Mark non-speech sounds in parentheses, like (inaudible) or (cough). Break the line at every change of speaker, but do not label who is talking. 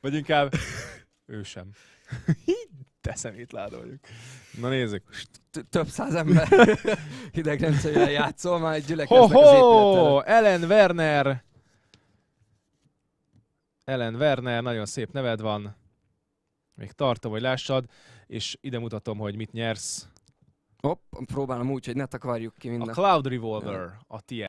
Vagy ő sem. Te szemét vagyok. Na nézzük. Több száz ember hidegrendszerűen
(laughs) játszol, már gyülekeznek
Ho-ho! az
Ellen Werner! Ellen Werner, nagyon szép neved van. Még tartom, hogy lássad, és ide mutatom, hogy mit nyersz.
Hopp, próbálom úgy, hogy ne takarjuk ki mindent. A Cloud Revolver,
a tiéd.